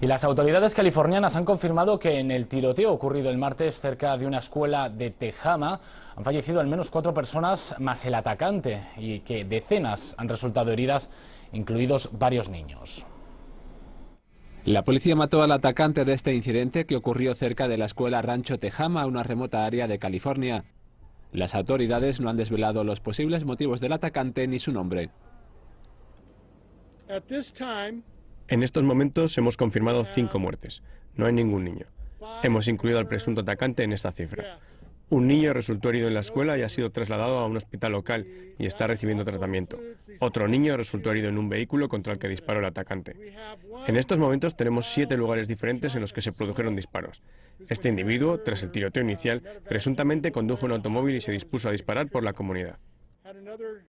Y las autoridades californianas han confirmado que en el tiroteo ocurrido el martes cerca de una escuela de Tejama han fallecido al menos cuatro personas más el atacante y que decenas han resultado heridas, incluidos varios niños. La policía mató al atacante de este incidente que ocurrió cerca de la escuela Rancho Tejama, una remota área de California. Las autoridades no han desvelado los posibles motivos del atacante ni su nombre. En estos momentos hemos confirmado cinco muertes. No hay ningún niño. Hemos incluido al presunto atacante en esta cifra. Un niño resultó herido en la escuela y ha sido trasladado a un hospital local y está recibiendo tratamiento. Otro niño resultó herido en un vehículo contra el que disparó el atacante. En estos momentos tenemos siete lugares diferentes en los que se produjeron disparos. Este individuo, tras el tiroteo inicial, presuntamente condujo un automóvil y se dispuso a disparar por la comunidad.